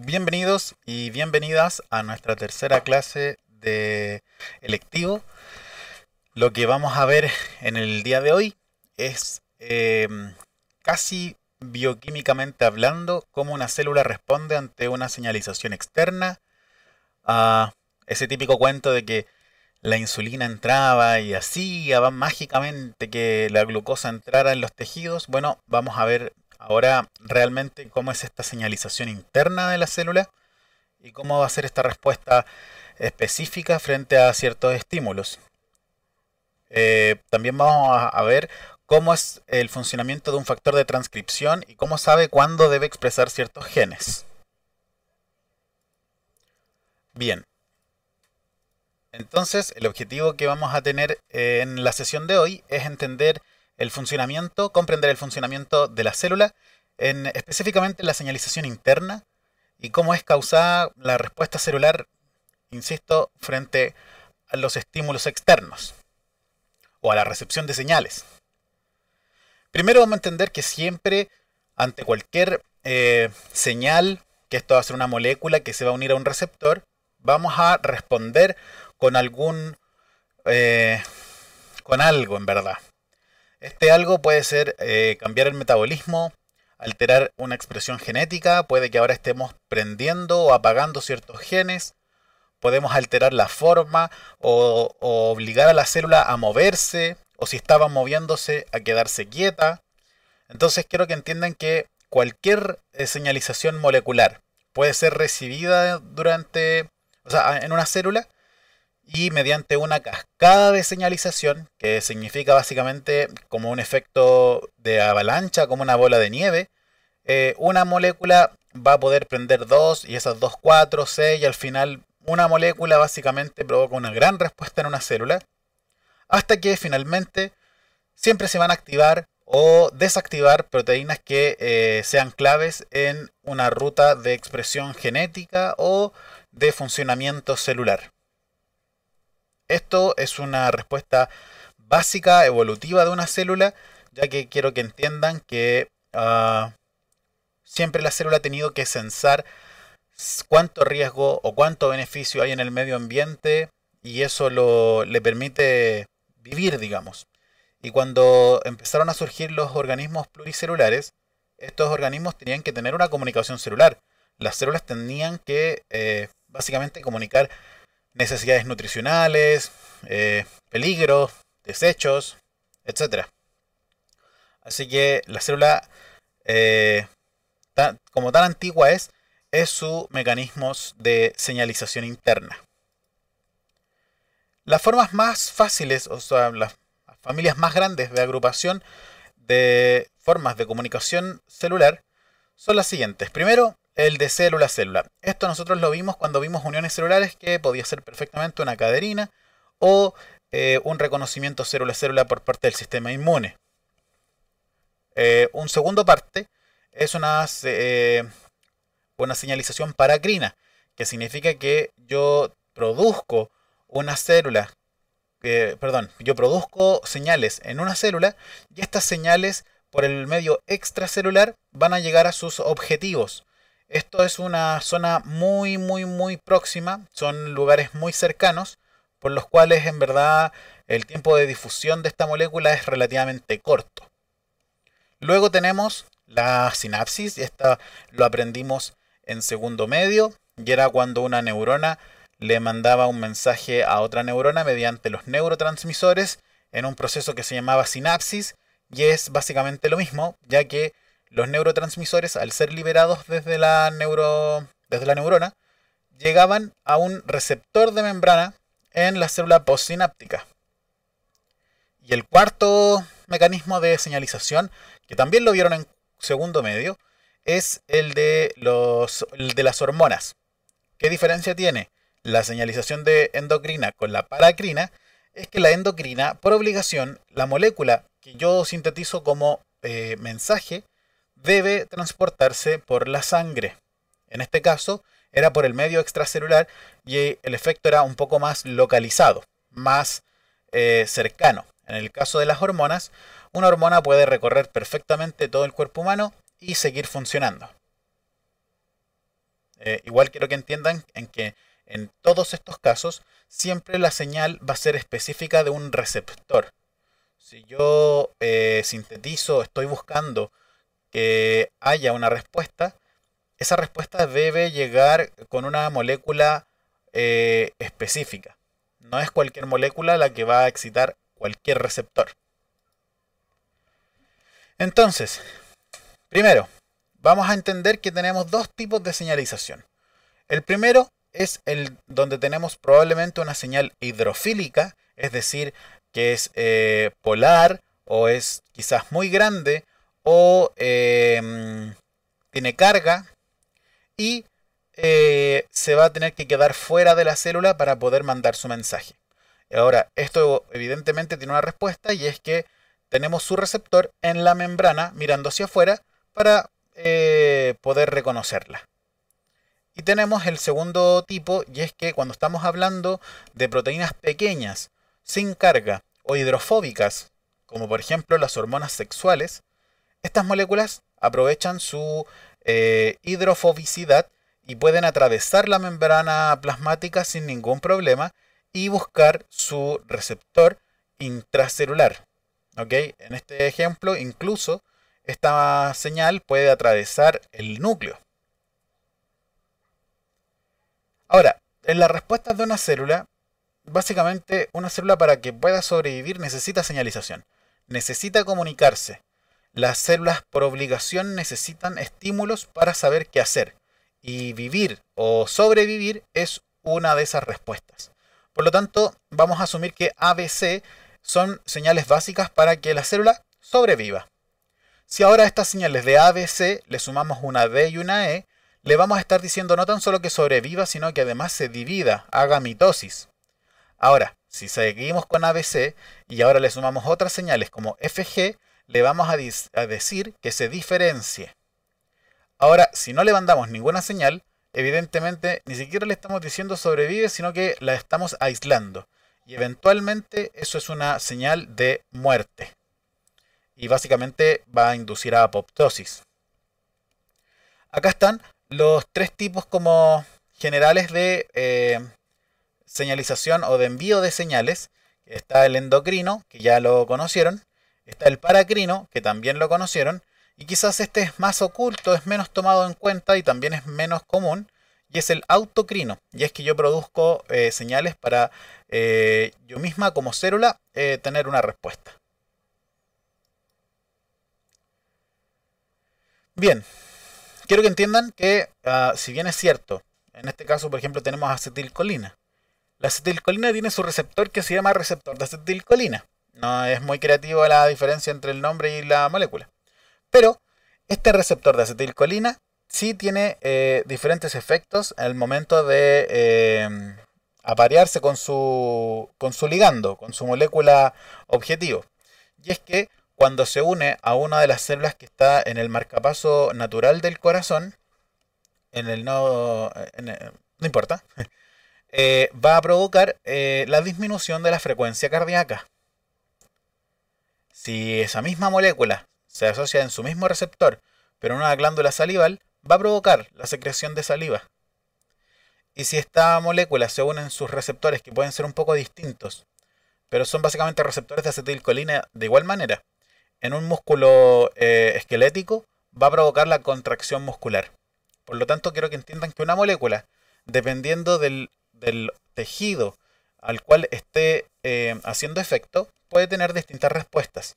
Bienvenidos y bienvenidas a nuestra tercera clase de electivo. Lo que vamos a ver en el día de hoy es em, casi bioquímicamente hablando cómo una célula responde ante una señalización externa. A ah, ese típico cuento de que la insulina entraba y así, mágicamente que la glucosa entrara en los tejidos. Bueno, vamos a ver Ahora, realmente, ¿cómo es esta señalización interna de la célula? ¿Y cómo va a ser esta respuesta específica frente a ciertos estímulos? Eh, también vamos a ver cómo es el funcionamiento de un factor de transcripción y cómo sabe cuándo debe expresar ciertos genes. Bien. Entonces, el objetivo que vamos a tener eh, en la sesión de hoy es entender el funcionamiento, comprender el funcionamiento de la célula, en, específicamente la señalización interna y cómo es causada la respuesta celular, insisto, frente a los estímulos externos o a la recepción de señales. Primero vamos a entender que siempre, ante cualquier eh, señal, que esto va a ser una molécula que se va a unir a un receptor, vamos a responder con algún... Eh, con algo, en verdad. Este algo puede ser eh, cambiar el metabolismo, alterar una expresión genética, puede que ahora estemos prendiendo o apagando ciertos genes, podemos alterar la forma o, obligar a la célula a moverse o si estaba moviéndose a quedarse quieta. Entonces quiero que entiendan que cualquier eh, señalización molecular puede ser recibida durante, o sea, en una célula y mediante una cascada de señalización, que significa básicamente como un efecto de avalancha, como una bola de nieve, eh, una molécula va a poder prender dos y esas dos, cuatro, seis, y al final una molécula básicamente provoca una gran respuesta en una célula, hasta que finalmente siempre se van a activar o desactivar proteínas que eh, sean claves en una ruta de expresión genética o de funcionamiento celular. Esto es una respuesta básica, evolutiva de una célula, ya que quiero que entiendan que ah, siempre la célula ha tenido que censar cuánto riesgo o cuánto beneficio hay en el medio ambiente y eso lo, le permite vivir, digamos. Y cuando empezaron a surgir los organismos pluricelulares, estos organismos tenían que tener una comunicación celular. Las células tenían que eh, básicamente comunicar necesidades nutricionales, eh, peligros, desechos, etc. Así que la célula, eh, como tan antigua es, es su mecanismo de señalización interna. Las formas más fáciles, o sea, las familias más grandes de agrupación de formas de comunicación celular son las siguientes. Primero, el de célula a célula. Esto nosotros lo vimos cuando vimos uniones celulares que podía ser perfectamente una caderina o eh, un reconocimiento célula a célula por parte del sistema inmune. Eh, un segundo parte es una, eh, una señalización paracrina, que significa que yo produzco una célula, perdón, yo produzco señales en una célula y estas señales por el medio extracelular van a llegar a sus objetivos esto es una zona muy, muy, muy próxima, son lugares muy cercanos, por los cuales en verdad el tiempo de difusión de esta molécula es relativamente corto. Luego tenemos la sinapsis, y esta lo aprendimos en segundo medio, y era cuando una neurona le mandaba un mensaje a otra neurona mediante los neurotransmisores en un proceso que se llamaba sinapsis, y es básicamente lo mismo, ya que los neurotransmisores, al ser liberados desde la, neuro, desde la neurona, llegaban a un receptor de membrana en la célula postsináptica. Y el cuarto mecanismo de señalización, que también lo vieron en segundo medio, es el de, los, de las hormonas. ¿Qué diferencia tiene la señalización de endocrina con la paracrina? Es que la endocrina, por obligación, la molécula que yo sintetizo como eh, mensaje, debe transportarse por la sangre. En este caso, era por el medio extracelular y el efecto era un poco más localizado, más eh, cercano. En el caso de las hormonas, una hormona puede recorrer perfectamente todo el cuerpo humano y seguir funcionando. Eh, igual quiero que entiendan en que en todos estos casos siempre la señal va a ser específica de un receptor. Si yo eh, sintetizo, estoy buscando que haya una respuesta, esa respuesta debe llegar con una molécula eh, específica. No es cualquier molécula la que va a excitar cualquier receptor. Entonces, primero, vamos a entender que tenemos dos tipos de señalización. El primero es el donde tenemos probablemente una señal hidrofílica, es decir, que es eh, polar o es quizás muy grande o em, tiene carga y eh, se va a tener que quedar fuera de la célula para poder mandar su mensaje. Ahora, esto evidentemente tiene una respuesta y es que tenemos su receptor en la membrana mirando hacia afuera para eh, poder reconocerla. Y tenemos el segundo tipo y es que cuando estamos hablando de proteínas pequeñas, sin carga o hidrofóbicas, como por ejemplo las hormonas sexuales, estas moléculas aprovechan su eh, hidrofobicidad y pueden atravesar la membrana plasmática sin ningún problema y buscar su receptor intracelular. ¿OK? En este ejemplo, incluso esta señal puede atravesar el núcleo. Ahora, en las respuestas de una célula, básicamente una célula para que pueda sobrevivir necesita señalización, necesita comunicarse, las células por obligación necesitan estímulos para saber qué hacer y vivir o sobrevivir es una de esas respuestas. Por lo tanto, vamos a asumir que ABC son señales básicas para que la célula sobreviva. Si ahora a estas señales de ABC le sumamos una D y una E, le vamos a estar diciendo no tan solo que sobreviva, sino que además se divida, haga mitosis. Ahora, si seguimos con ABC y ahora le sumamos otras señales como FG, le vamos a, decir que se diferencie. Ahora, si no le mandamos ninguna señal, evidentemente ni siquiera le estamos diciendo sobrevive, sino que la estamos aislando. Y eventualmente eso es una señal de muerte. Y básicamente va a inducir a apoptosis. Acá están los tres tipos como generales de eh, señalización o de envío de señales. Está el endocrino, que ya lo conocieron. Está el paracrino, que también lo conocieron, y quizás este es más oculto, es menos tomado en cuenta y también es menos común, y es el autocrino. Y es que yo produzco eh, señales para eh, yo misma como célula eh, tener una respuesta. Bien, quiero que entiendan que ah, si bien es cierto, en este caso por ejemplo tenemos acetilcolina, la acetilcolina tiene su receptor que se llama receptor de acetilcolina. No es muy creativo la diferencia entre el nombre y la molécula. Pero este receptor de acetilcolina sí tiene eh, diferentes efectos al momento de em, aparearse con su, con su ligando, con su molécula objetivo. Y es que cuando se une a una de las células que está en el marcapaso natural del corazón, en el nodo, no importa, eh, va a provocar eh, la disminución de la frecuencia cardíaca. Si esa misma molécula se asocia en su mismo receptor, pero en una glándula salival, va a provocar la secreción de saliva. Y si esta molécula se une en sus receptores, que pueden ser un poco distintos, pero son básicamente receptores de acetilcolina de igual manera, en un músculo eh, esquelético va a provocar la contracción muscular. Por lo tanto, quiero que entiendan que una molécula, dependiendo del, tejido al cual esté eh, haciendo efecto, puede tener distintas respuestas.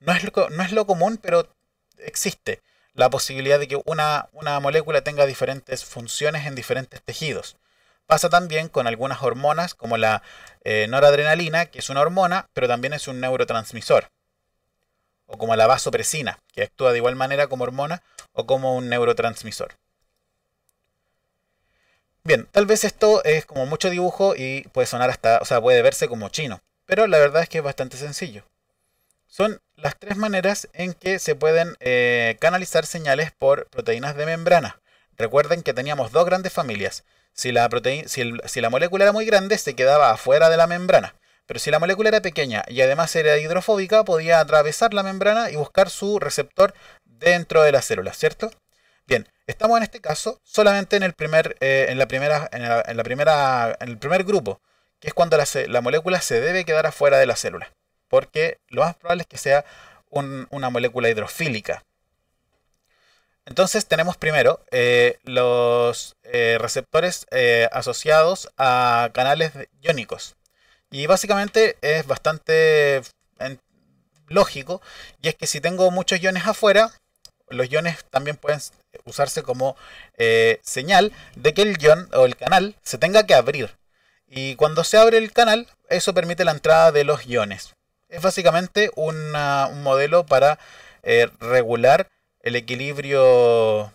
No es lo, no es lo común, pero existe la posibilidad de que una, molécula tenga diferentes funciones en diferentes tejidos. Pasa también con algunas hormonas como la eh, noradrenalina, que es una hormona, pero también es un neurotransmisor. O como la vasopresina, que actúa de igual manera como hormona o como un neurotransmisor. Bien, tal vez esto es como mucho dibujo y puede sonar hasta, o sea, puede verse como chino pero la verdad es que es bastante sencillo. Son las tres maneras en que se pueden eh, canalizar señales por proteínas de membrana. Recuerden que teníamos dos grandes familias. Si la, si, la molécula era muy grande, se quedaba afuera de la membrana. Pero si la molécula era pequeña y además era hidrofóbica, podía atravesar la membrana y buscar su receptor dentro de la célula, ¿cierto? Bien, estamos en este caso solamente en eh, la primera, en el primer grupo que es cuando la, molécula se debe quedar afuera de la célula, porque lo más probable es que sea una molécula hidrofílica. Entonces tenemos primero eh, los eh, receptores eh, asociados a canales iónicos. Y básicamente es bastante lógico, y es que si tengo muchos iones afuera, los iones también pueden usarse como señal de que el ion o el canal se tenga que abrir. Y cuando se abre el canal, eso permite la entrada de los iones. Es básicamente un modelo para eh, regular el equilibrio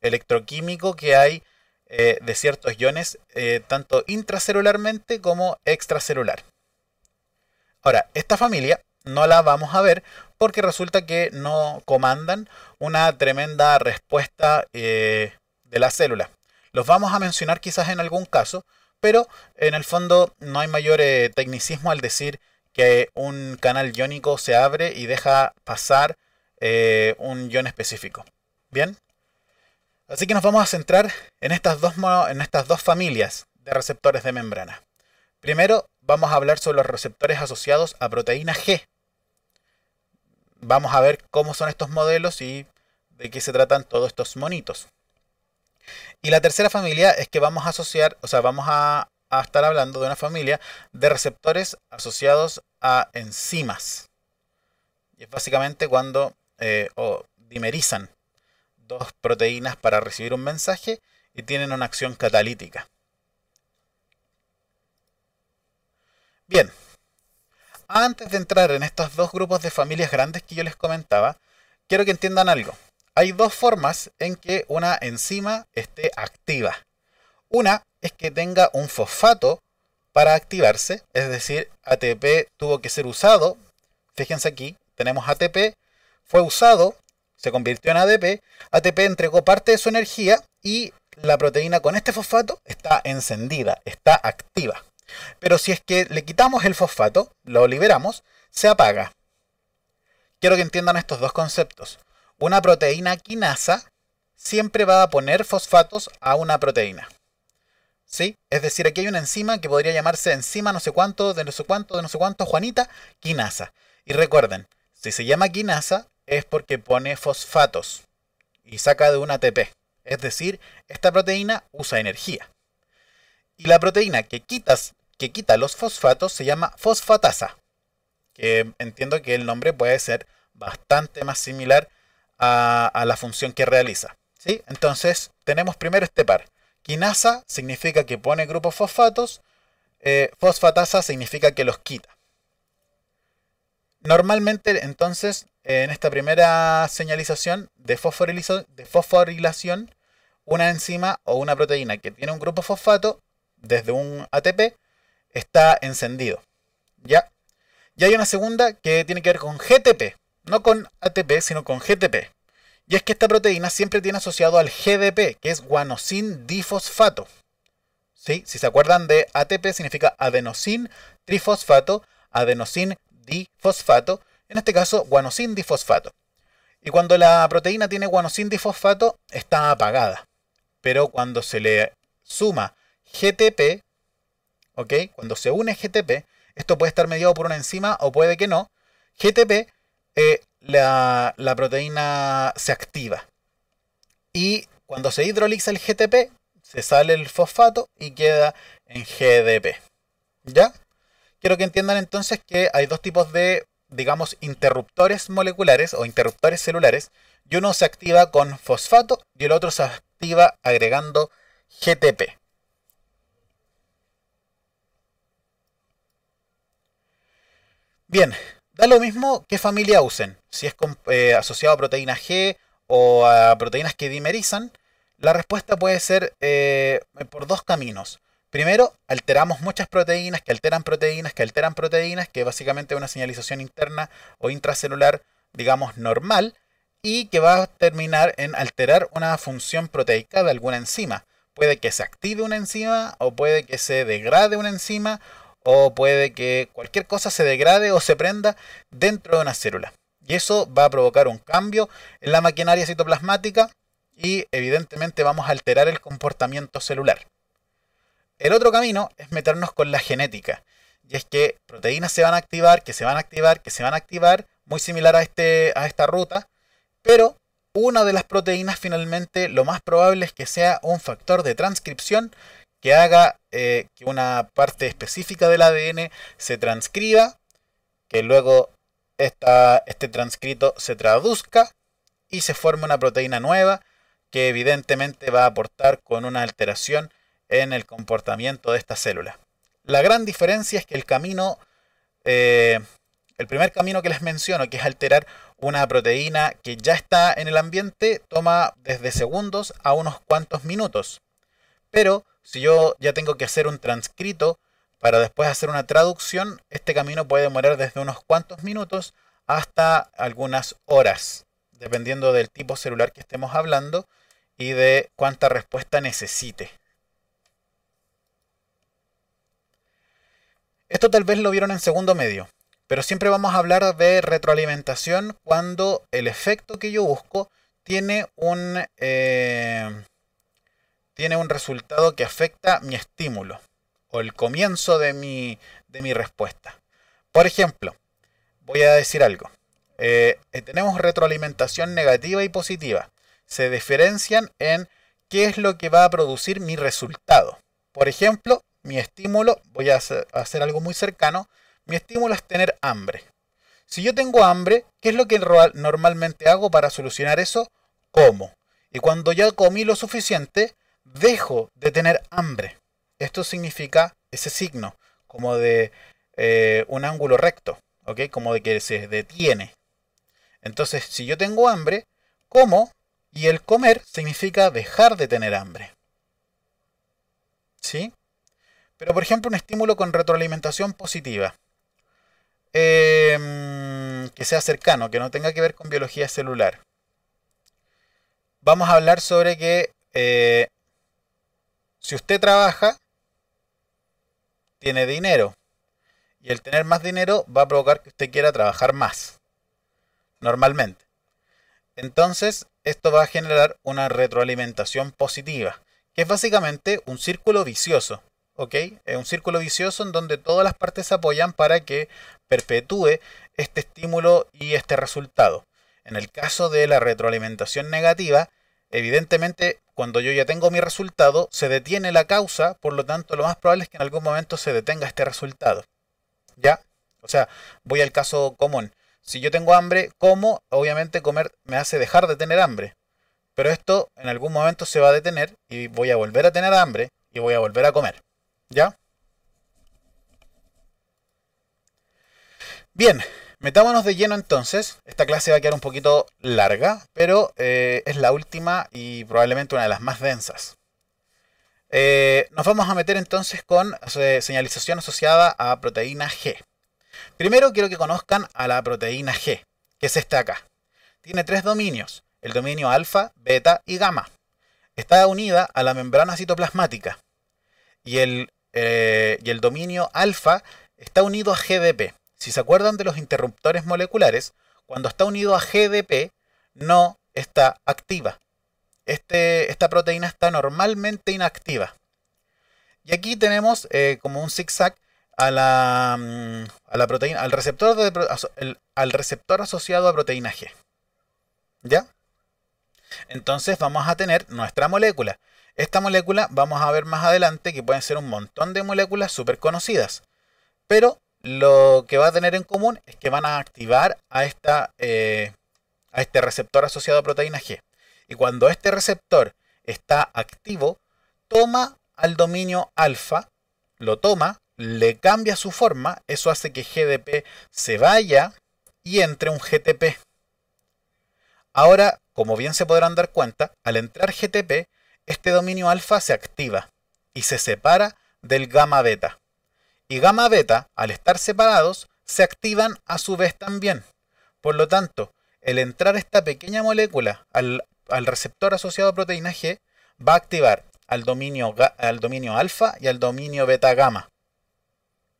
electroquímico que hay eh, de ciertos iones, eh, tanto intracelularmente como extracelular. Ahora, esta familia no la vamos a ver porque resulta que no comandan una tremenda respuesta de la célula. Los vamos a mencionar quizás en algún caso, pero en el fondo no hay mayor eh, tecnicismo al decir que un canal iónico se abre y deja pasar eh, un ion específico. ¿Bien? Así que nos vamos a centrar en estas, dos, en estas dos familias de receptores de membrana. Primero vamos a hablar sobre los receptores asociados a proteína G. Vamos a ver cómo son estos modelos y de qué se tratan todos estos monitos. Y la tercera familia es que vamos a asociar, o sea, vamos a, estar hablando de una familia de receptores asociados a enzimas. Y es básicamente cuando eh, dimerizan dos proteínas para recibir un mensaje y tienen una acción catalítica. Bien, antes de entrar en estos dos grupos de familias grandes que yo les comentaba, quiero que entiendan algo hay dos formas en que una enzima esté activa. Una es que tenga un fosfato para activarse, es decir, ATP tuvo que ser usado. Fíjense aquí, tenemos ATP, fue usado, se convirtió en ADP, ATP entregó parte de su energía y la proteína con este fosfato está encendida, está activa. Pero si es que le quitamos el fosfato, lo liberamos, se apaga. Quiero que entiendan estos dos conceptos. Una proteína quinasa siempre va a poner fosfatos a una proteína. ¿Sí? Es decir, aquí hay una enzima que podría llamarse enzima no sé cuánto, de no sé cuánto, de no sé cuánto, Juanita, quinasa. Y recuerden, si se llama quinasa es porque pone fosfatos y saca de un ATP. Es decir, esta proteína usa energía. Y la proteína que, que quita los fosfatos se llama fosfatasa, que entiendo que el nombre puede ser bastante más similar a, la función que realiza. ¿sí? Entonces tenemos primero este par. Quinasa significa que pone grupos fosfatos, eh, fosfatasa significa que los quita. Normalmente entonces en esta primera señalización de, de fosforilación, una enzima o una proteína que tiene un grupo fosfato desde un ATP está encendido. ¿Ya? Y hay una segunda que tiene que ver con GTP, no con ATP, sino con GTP. Y es que esta proteína siempre tiene asociado al GDP, que es guanosin difosfato. ¿Sí? Si se acuerdan de ATP significa adenosin trifosfato, adenosin difosfato, en este caso guanosin difosfato. Y cuando la proteína tiene guanosin difosfato, está apagada. Pero cuando se le suma GTP, ¿ok? Cuando se une GTP, esto puede estar mediado por una enzima o puede que no. GTP eh, la, la, proteína se activa. Y cuando se hidroliza el GTP, se sale el fosfato y queda en GDP. ¿Ya? Quiero que entiendan entonces que hay dos tipos de, digamos, interruptores moleculares o interruptores celulares. Y uno se activa con fosfato y el otro se activa agregando GTP. Bien, Da lo mismo que familia usen, si es eh, asociado a proteína G o a proteínas que dimerizan, la respuesta puede ser eh, por dos caminos. Primero, alteramos muchas proteínas que alteran proteínas que alteran proteínas, que básicamente es una señalización interna o intracelular, digamos, normal, y que va a terminar en alterar una función proteica de alguna enzima. Puede que se active una enzima o puede que se degrade una enzima o puede que cualquier cosa se degrade o se prenda dentro de una célula. Y eso va a provocar un cambio en la maquinaria citoplasmática y evidentemente vamos a alterar el comportamiento celular. El otro camino es meternos con la genética. Y es que proteínas se van a activar, que se van a activar, que se van a activar, muy similar a, este, a esta ruta, pero una de las proteínas finalmente lo más probable es que sea un factor de transcripción que haga eh, que una parte específica del ADN se transcriba, que luego este transcrito se traduzca y se forme una proteína nueva que evidentemente va a aportar con una alteración en el comportamiento de esta célula. La gran diferencia es que el camino, eh, el primer camino que les menciono, que es alterar una proteína que ya está en el ambiente, toma desde segundos a unos cuantos minutos. Pero si yo ya tengo que hacer un transcrito para después hacer una traducción, este camino puede demorar desde unos cuantos minutos hasta algunas horas, dependiendo del tipo celular que estemos hablando y de cuánta respuesta necesite. Esto tal vez lo vieron en segundo medio, pero siempre vamos a hablar de retroalimentación cuando el efecto que yo busco tiene un, eh, tiene un resultado que afecta mi estímulo o el comienzo de mi, respuesta. Por ejemplo, voy a decir algo. Eh, eh, tenemos retroalimentación negativa y positiva. Se diferencian en qué es lo que va a producir mi resultado. Por ejemplo, mi estímulo, voy a hacer, a hacer algo muy cercano, mi estímulo es tener hambre. Si yo tengo hambre, ¿qué es lo que normalmente hago para solucionar eso? Como. Y cuando ya comí lo suficiente, dejo de tener hambre. Esto significa ese signo, como de eh, un ángulo recto, ¿ok? Como de que se detiene. Entonces, si yo tengo hambre, como, y el comer significa dejar de tener hambre. ¿Sí? Pero, por ejemplo, un estímulo con retroalimentación positiva. Em, que sea cercano, que no tenga que ver con biología celular. Vamos a hablar sobre que eh, si usted trabaja, tiene dinero. Y el tener más dinero va a provocar que usted quiera trabajar más. Normalmente. Entonces, esto va a generar una retroalimentación positiva, que es básicamente un círculo vicioso. ¿Ok? Es un círculo vicioso en donde todas las partes se apoyan para que perpetúe este estímulo y este resultado. En el caso de la retroalimentación negativa, evidentemente cuando yo ya tengo mi resultado, se detiene la causa, por lo tanto lo más probable es que en algún momento se detenga este resultado. ¿Ya? O sea, voy al caso común. Si yo tengo hambre, como, obviamente comer me hace dejar de tener hambre. Pero esto en algún momento se va a detener y voy a volver a tener hambre y voy a volver a comer. ¿Ya? Bien, Metámonos de lleno entonces. Esta clase va a quedar un poquito larga, pero eh, es la última y probablemente una de las más densas. Eh, nos vamos a meter entonces con eh, señalización asociada a proteína G. Primero quiero que conozcan a la proteína G, que es esta acá. Tiene tres dominios, el dominio alfa, beta y gamma. Está unida a la membrana citoplasmática y el, y el dominio alfa está unido a GDP. Si se acuerdan de los interruptores moleculares, cuando está unido a GDP, no está activa. Este, esta proteína está normalmente inactiva. Y aquí tenemos eh, como un zigzag a mm, proteína, al receptor, al receptor asociado a proteína G. ¿Ya? Entonces vamos a tener nuestra molécula. Esta molécula vamos a ver más adelante que pueden ser un montón de moléculas súper conocidas. Pero lo que va a tener en común es que van a activar a, esta, eh, a este receptor asociado a proteína G. Y cuando este receptor está activo, toma al dominio alfa, lo toma, le cambia su forma, eso hace que GDP se vaya y entre un GTP. Ahora, como bien se podrán dar cuenta, al entrar GTP, este dominio alfa se activa y se separa del gamma beta y gamma beta, al estar separados, se activan a su vez también. Por lo tanto, el entrar esta pequeña molécula al, receptor asociado a proteína G va a activar al dominio, al dominio alfa y al dominio beta gamma.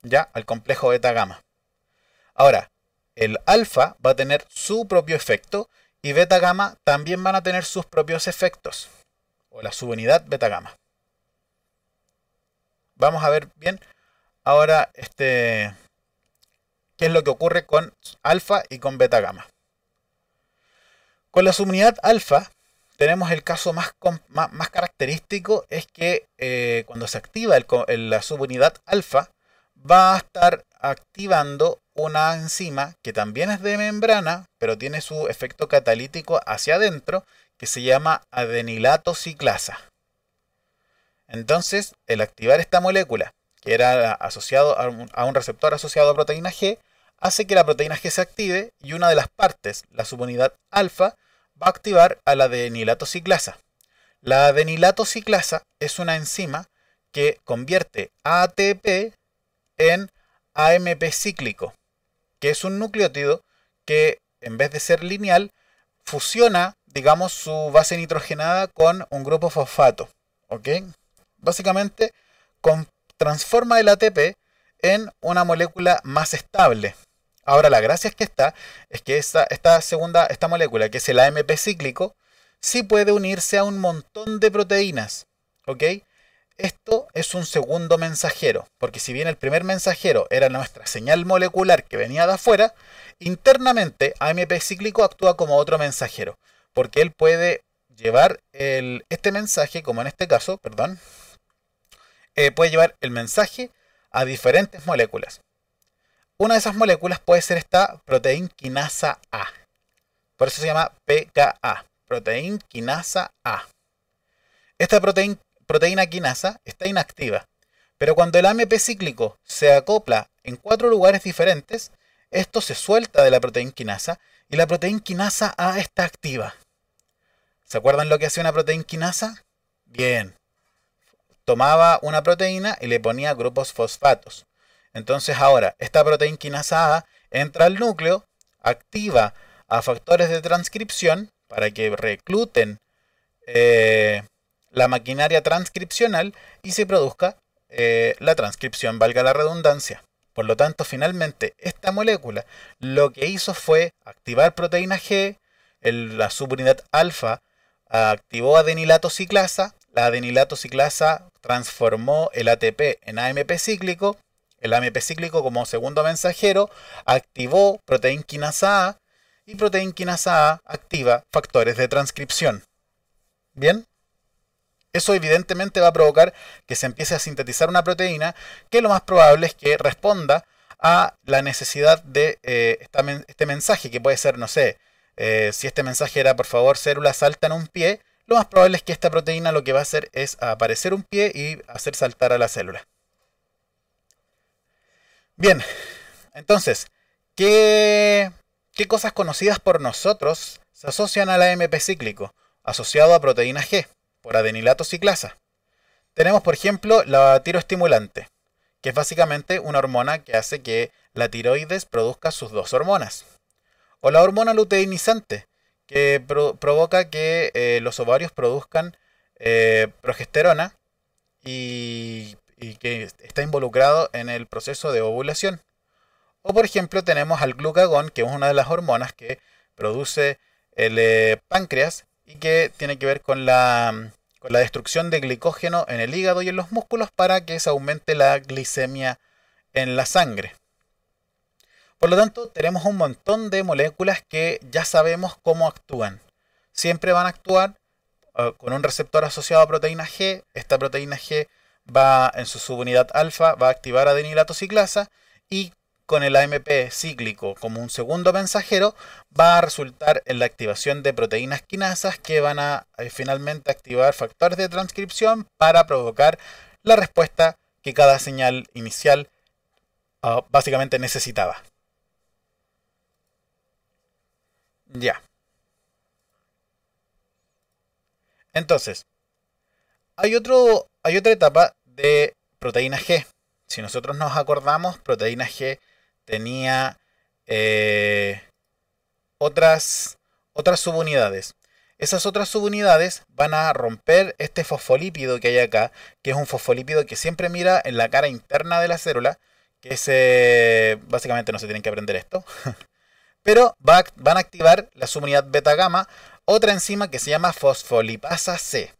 Ya, al complejo beta gamma. Ahora, el alfa va a tener su propio efecto y beta gamma también van a tener sus propios efectos. O la subunidad beta gamma. Vamos a ver bien ahora este, qué es lo que ocurre con alfa y con beta gamma. Con la subunidad alfa tenemos el caso más, característico, es que eh, cuando se activa la subunidad alfa va a estar activando una enzima que también es de membrana, pero tiene su efecto catalítico hacia adentro, que se llama adenilato ciclasa. Entonces, el activar esta molécula que era asociado a un, receptor asociado a proteína G, hace que la proteína G se active y una de las partes, la subunidad alfa, va a activar a la adenilato La adenilato ciclasa es una enzima que convierte ATP en AMP cíclico, que es un nucleótido que en vez de ser lineal, fusiona, digamos, su base nitrogenada con un grupo fosfato. Básicamente, con transforma el ATP en una molécula más estable. Ahora la gracia es que está, es que esta, segunda, esta molécula, que es el AMP cíclico, sí puede unirse a un montón de proteínas. ¿Ok? Esto es un segundo mensajero, porque si bien el primer mensajero era nuestra señal molecular que venía de afuera, internamente AMP cíclico actúa como otro mensajero, porque él puede llevar este mensaje, como en este caso, perdón, eh, puede llevar el mensaje a diferentes moléculas. Una de esas moléculas puede ser esta quinasa A. Por eso se llama PKA, quinasa A. Esta proteína quinasa está inactiva, pero cuando el AMP cíclico se acopla en cuatro lugares diferentes, esto se suelta de la proteína quinasa y la proteína quinasa A está activa. ¿Se acuerdan lo que hace una proteína quinasa? Bien, tomaba una proteína y le ponía grupos fosfatos. Entonces ahora, esta proteína A entra al núcleo, activa a factores de transcripción para que recluten eh, la maquinaria transcripcional y se produzca eh, la transcripción, valga la redundancia. Por lo tanto, finalmente, esta molécula lo que hizo fue activar proteína G, la subunidad alfa activó adenilato ciclasa la adenilato ciclasa transformó el ATP en AMP cíclico, el AMP cíclico como segundo mensajero activó quinasa A y quinasa A activa factores de transcripción. ¿Bien? Eso evidentemente va a provocar que se empiece a sintetizar una proteína que lo más probable es que responda a la necesidad de eh, este mensaje, que puede ser, no sé, eh, si este mensaje era por favor células saltan un pie, lo más probable es que esta proteína lo que va a hacer es aparecer un pie y hacer saltar a la célula. Bien, entonces, ¿qué, cosas conocidas por nosotros se asocian al AMP cíclico, asociado a proteína G, por adenilato ciclasa? Tenemos, por ejemplo, la tiroestimulante, que es básicamente una hormona que hace que la tiroides produzca sus dos hormonas. O la hormona luteinizante, que provoca que eh, los ovarios produzcan eh, progesterona y, que está involucrado en el proceso de ovulación. O por ejemplo tenemos al glucagón, que es una de las hormonas que produce el eh, páncreas y que tiene que ver con la, con la destrucción de glicógeno en el hígado y en los músculos para que se aumente la glicemia en la sangre. Por lo tanto, tenemos un montón de moléculas que ya sabemos cómo actúan. Siempre van a actuar eh, con un receptor asociado a proteína G. Esta proteína G va en su subunidad alfa, va a activar adenilatociclasa y con el AMP cíclico como un segundo mensajero, va a resultar en la activación de proteínas quinasas que van a eh, finalmente activar factores de transcripción para provocar la respuesta que cada señal inicial ah, básicamente necesitaba. Ya. Entonces, hay, otro, hay otra etapa de proteína G. Si nosotros nos acordamos, proteína G tenía eh, otras, otras subunidades. Esas otras subunidades van a romper este fosfolípido que hay acá, que es un fosfolípido que siempre mira en la cara interna de la célula, que es, básicamente no se tienen que aprender esto, pero van a activar la subunidad beta gamma, otra enzima que se llama fosfolipasa C.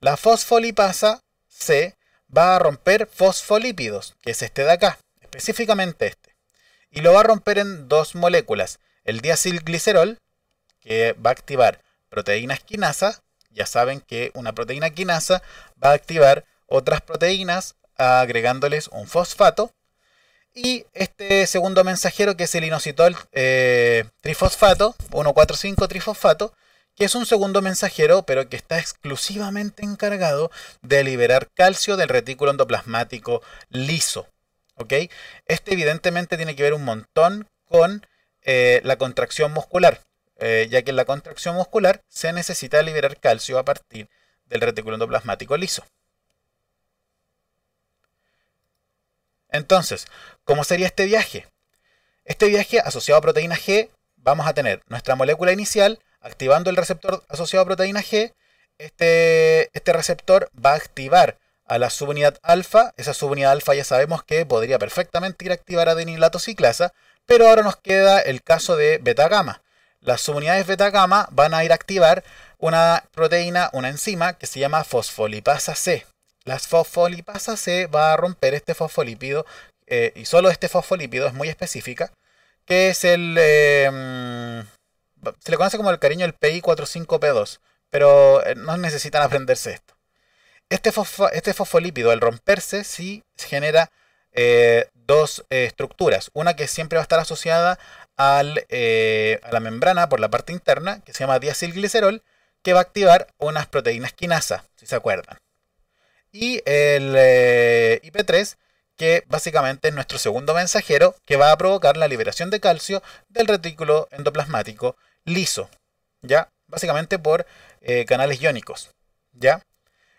La fosfolipasa C va a romper fosfolípidos, que es este de acá, específicamente este, y lo va a romper en dos moléculas, el diacilglicerol, que va a activar proteínas quinasa, ya saben que una proteína quinasa va a activar otras proteínas agregándoles un fosfato, y este segundo mensajero, que es el inositol eh, trifosfato, 1,4,5-trifosfato, que es un segundo mensajero, pero que está exclusivamente encargado de liberar calcio del retículo endoplasmático liso. ¿ok? Este evidentemente tiene que ver un montón con eh, la contracción muscular, eh, ya que en la contracción muscular se necesita liberar calcio a partir del retículo endoplasmático liso. Entonces, ¿cómo sería este viaje? Este viaje asociado a proteína G, vamos a tener nuestra molécula inicial activando el receptor asociado a proteína G. Este, este receptor va a activar a la subunidad alfa. Esa subunidad alfa ya sabemos que podría perfectamente ir a activar adenilato ciclasa, pero ahora nos queda el caso de beta gamma. Las subunidades beta gamma van a ir a activar una proteína, una enzima que se llama fosfolipasa C. Las fosfolipasas se va a romper este fosfolípido eh, y solo este fosfolípido es muy específica, que es el... Em, se le conoce como el cariño el PI45P2, pero eh, no necesitan aprenderse esto. Este, este, fosfolípido al romperse sí genera eh, dos estructuras, una que siempre va a estar asociada a la membrana por la parte interna, que se llama diacilglicerol, que va a activar unas proteínas quinasa, si se acuerdan y el eh, IP3 que básicamente es nuestro segundo mensajero que va a provocar la liberación de calcio del retículo endoplasmático liso, ¿ya? Básicamente por eh, canales iónicos, ¿ya?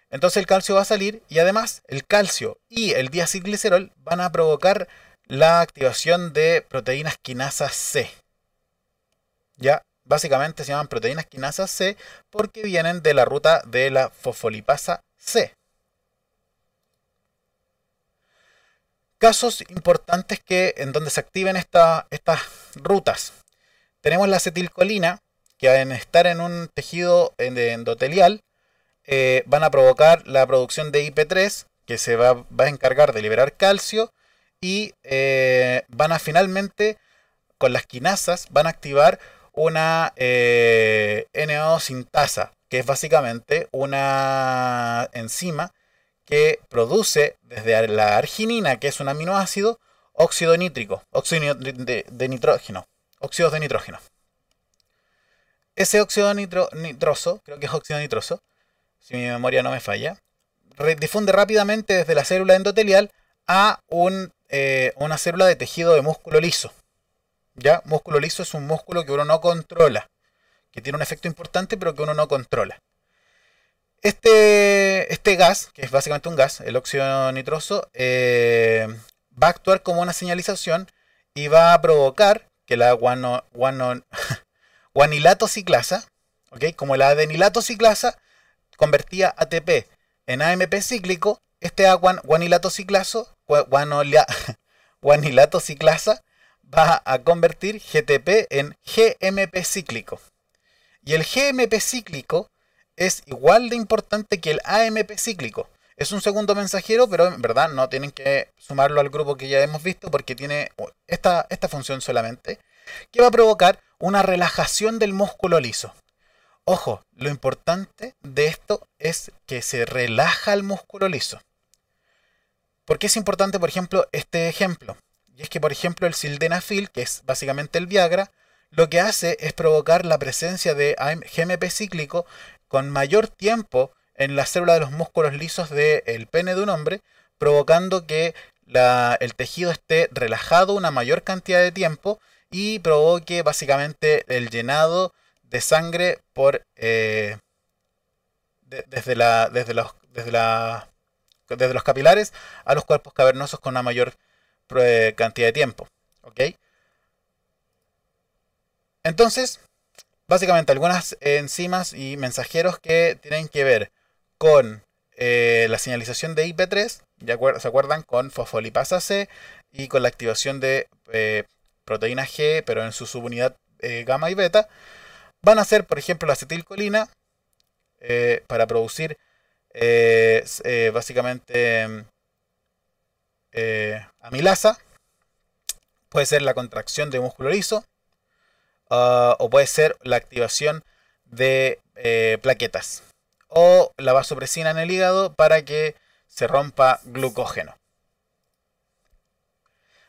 Entonces el calcio va a salir y además el calcio y el diacilglicerol van a provocar la activación de proteínas quinasa C. Ya, básicamente se llaman proteínas quinasas C porque vienen de la ruta de la fosfolipasa C. casos importantes que, en donde se activen estas rutas. Tenemos la acetilcolina, que al estar en un tejido endotelial, eh, van a provocar la producción de IP3, que se va, a encargar de liberar calcio, y eh, van a finalmente, con las quinasas, van a activar una eh, NO sintasa, que es básicamente una enzima que produce desde la arginina, que es un aminoácido, óxido nítrico, óxido de, nitrógeno, óxidos de nitrógeno. Ese óxido nitroso, creo que es óxido nitroso, si mi memoria no me falla, difunde rápidamente desde la célula endotelial a eh, una célula de tejido de músculo liso. ¿Ya? Músculo liso es un músculo que uno no controla, que tiene un efecto importante pero que uno no controla. Este, este gas, que es básicamente un gas, el óxido nitroso, eh, va a actuar como una señalización y va a provocar que la guano, guanilato ciclasa, como la adenilato ciclasa, convertía ATP en AMP cíclico, este guan, guanilato ciclaso, va a convertir GTP en GMP cíclico. Y el GMP cíclico es igual de importante que el AMP cíclico. Es un segundo mensajero, pero en verdad no tienen que sumarlo al grupo que ya hemos visto porque tiene oh, esta, esta función solamente, que va a provocar una relajación del músculo liso. Ojo, lo importante de esto es que se relaja el músculo liso. ¿Por qué es importante, por ejemplo, este ejemplo? Y es que, por ejemplo, el sildenafil, que es básicamente el Viagra, lo que hace es provocar la presencia de GMP cíclico con mayor tiempo en la célula de los músculos lisos del pene de un hombre, provocando que el tejido esté relajado una mayor cantidad de tiempo y provoque básicamente el llenado de sangre por eh, desde, la, desde, los, desde los capilares a los cuerpos cavernosos con una mayor eh, cantidad de tiempo. Entonces, básicamente algunas enzimas y mensajeros que tienen que ver con eh, la señalización de IP3, ¿se acuerdan? Con fosfolipasa C y con la activación de eh, proteína G, pero en su subunidad eh, gamma y beta. Van a ser, por ejemplo, la acetilcolina para producir básicamente amilasa. Puede ser la contracción de músculo liso, Ah, o puede ser la activación de eh, plaquetas o la vasopresina en el hígado para que se rompa glucógeno.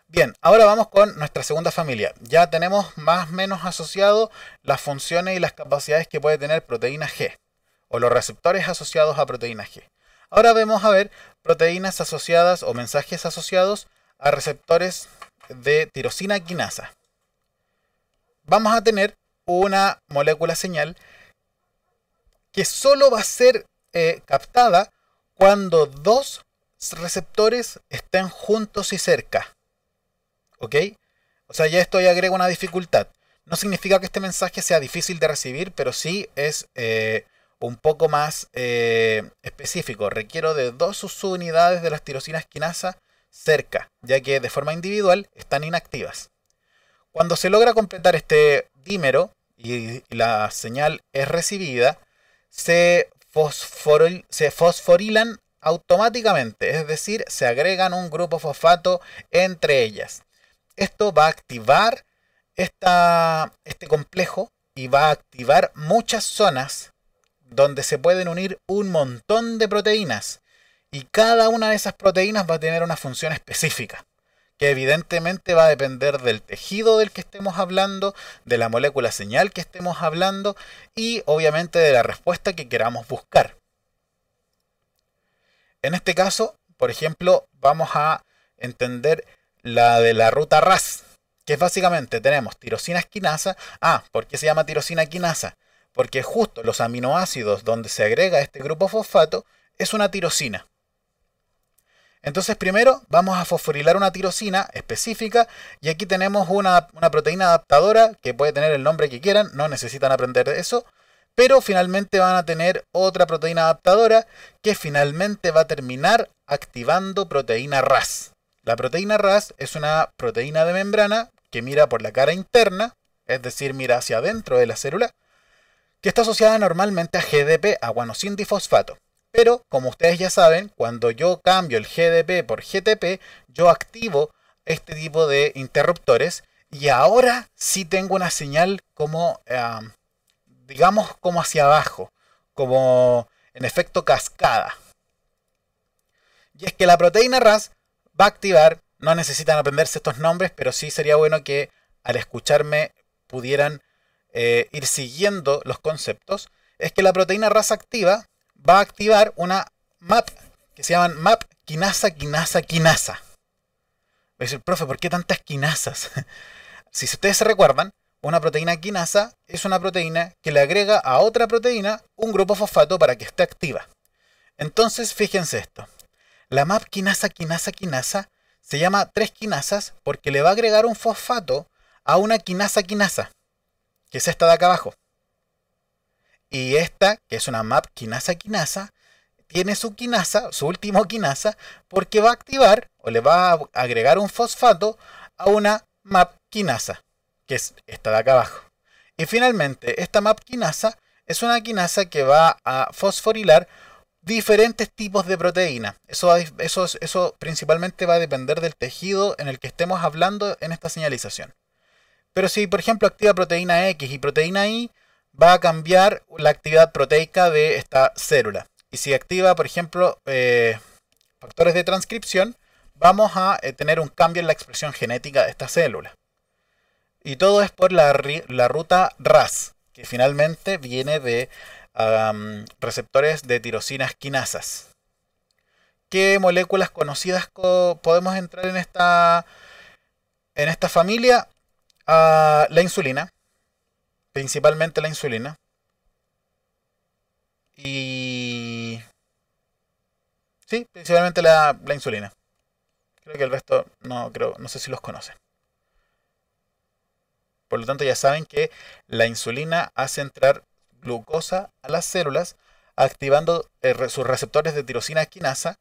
Bien, ahora vamos con nuestra segunda familia. Ya tenemos más o menos asociado las funciones y las capacidades que puede tener proteína G o los receptores asociados a proteína G. Ahora vemos a ver proteínas asociadas o mensajes asociados a receptores de tirosina quinasa vamos a tener una molécula señal que solo va a ser eh, captada cuando dos receptores estén juntos y cerca. ¿Ok? O sea, ya esto ya agrega una dificultad. No significa que este mensaje sea difícil de recibir, pero sí es eh, un poco más eh, específico. Requiero de dos subunidades de las tirosinas quinasa cerca, ya que de forma individual están inactivas. Cuando se logra completar este dímero y la señal es recibida, se, fosforilan automáticamente, es decir, se agregan un grupo fosfato entre ellas. Esto va a activar este complejo y va a activar muchas zonas donde se pueden unir un montón de proteínas. Y cada una de esas proteínas va a tener una función específica evidentemente va a depender del tejido del que estemos hablando, de la molécula señal que estemos hablando y obviamente de la respuesta que queramos buscar. En este caso, por ejemplo, vamos a entender la de la ruta RAS, que es básicamente tenemos tirosina quinasa. Ah, ¿por qué se llama tirosina quinasa? Porque justo los aminoácidos donde se agrega este grupo fosfato es una tirosina. Entonces primero vamos a fosforilar una tirosina específica y aquí tenemos una, proteína adaptadora que puede tener el nombre que quieran, no necesitan aprender eso, pero finalmente van a tener otra proteína adaptadora que finalmente va a terminar activando proteína RAS. La proteína RAS es una proteína de membrana que mira por la cara interna, es decir, mira hacia adentro de la célula, que está asociada normalmente a GDP, a difosfato. Pero como ustedes ya saben, cuando yo cambio el GDP por GTP, yo activo este tipo de interruptores y ahora sí tengo una señal como, ah, digamos, como hacia abajo, como en efecto cascada. Y es que la proteína RAS va a activar, no necesitan aprenderse estos nombres, pero sí sería bueno que al escucharme pudieran eh, ir siguiendo los conceptos, es que la proteína RAS activa va a activar una map que se llama map quinasa, quinasa, quinasa. Voy a decir, profe, ¿por qué tantas quinasas? si ustedes se recuerdan, una proteína quinasa es una proteína que le agrega a otra proteína un grupo fosfato para que esté activa. Entonces, fíjense esto. La MAP quinasa, quinasa, quinasa se llama tres quinasas porque le va a agregar un fosfato a una quinasa, quinasa, que es esta de acá abajo. Y esta, que es una map quinasa quinasa tiene su quinasa, su último quinasa, porque va a activar o le va a agregar un fosfato a una map quinasa, que es esta de acá abajo. Y finalmente, esta map quinasa es una quinasa que va a fosforilar diferentes tipos de proteína. Eso, eso, eso principalmente va a depender del tejido en el que estemos hablando en esta señalización. Pero si, por ejemplo, activa proteína X y proteína Y, va a cambiar la actividad proteica de esta célula. Y si activa, por ejemplo, eh, factores de transcripción, vamos a eh, tener un cambio en la expresión genética de esta célula. Y todo es por la, la ruta RAS, que finalmente viene de receptores de tirosinas quinasas. ¿Qué moléculas conocidas podemos entrar en esta, en esta familia? Ah, la insulina, principalmente la insulina. Y... Sí, principalmente la, insulina. Creo que el resto no, creo, no sé si los conocen. Por lo tanto, ya saben que la insulina hace entrar glucosa a las células, activando eh, sus receptores de tirosina quinasa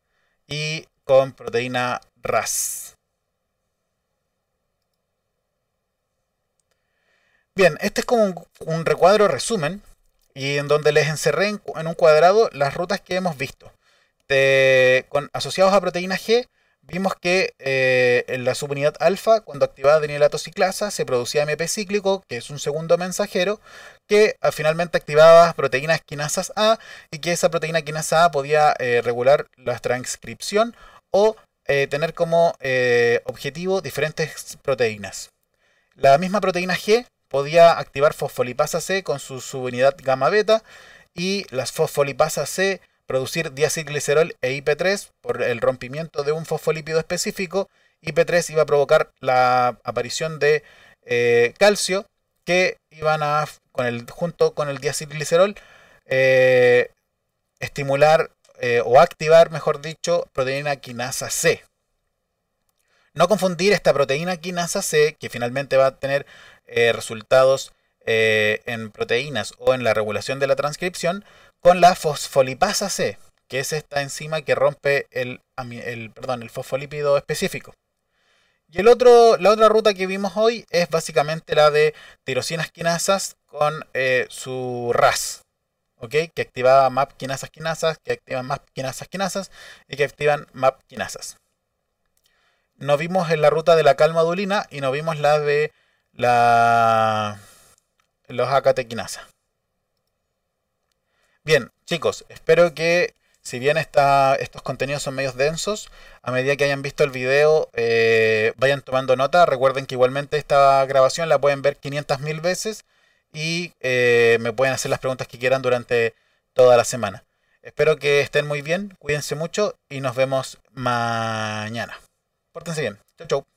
y con proteína RAS. Bien, este es como un, recuadro resumen y en donde les encerré en, un cuadrado las rutas que hemos visto. con, asociados a proteína G, vimos que eh, en la subunidad alfa, cuando activaba adenilatociclasa, se producía MP cíclico, que es un segundo mensajero, que ah, finalmente activaba proteínas quinasas A y que esa proteína quinasa A podía eh, regular la transcripción o eh, tener como objetivo diferentes proteínas. La misma proteína G podía activar fosfolipasa C con su subunidad gamma beta y las fosfolipasas C producir diacilglicerol e IP3 por el rompimiento de un fosfolípido específico. IP3 iba a provocar la aparición de eh, calcio que iban a, junto con el diacilglicerol, eh, estimular eh, o activar, mejor dicho, proteína quinasa C. No confundir esta proteína quinasa C, que finalmente va a tener eh, resultados eh, en proteínas o en la regulación de la transcripción, con la fosfolipasa C, que es esta enzima que rompe el, perdón, el fosfolípido específico. Y el otro, la otra ruta que vimos hoy es básicamente la de tirosinas quinasas con eh, su RAS, que activaba MAP quinasas quinasas, que activan MAP quinasas quinasas y que activan MAP quinasas nos vimos en la ruta de la Calma Dulina y nos vimos la de la los acatequinasa. Bien, chicos, espero que si bien estos contenidos son medios densos, a medida que hayan visto el video eh, vayan tomando nota. Recuerden que igualmente esta grabación la pueden ver 500.000 veces y eh, me pueden hacer las preguntas que quieran durante toda la semana. Espero que estén muy bien, cuídense mucho y nos vemos mañana. Pórtense bien. Chau, chau.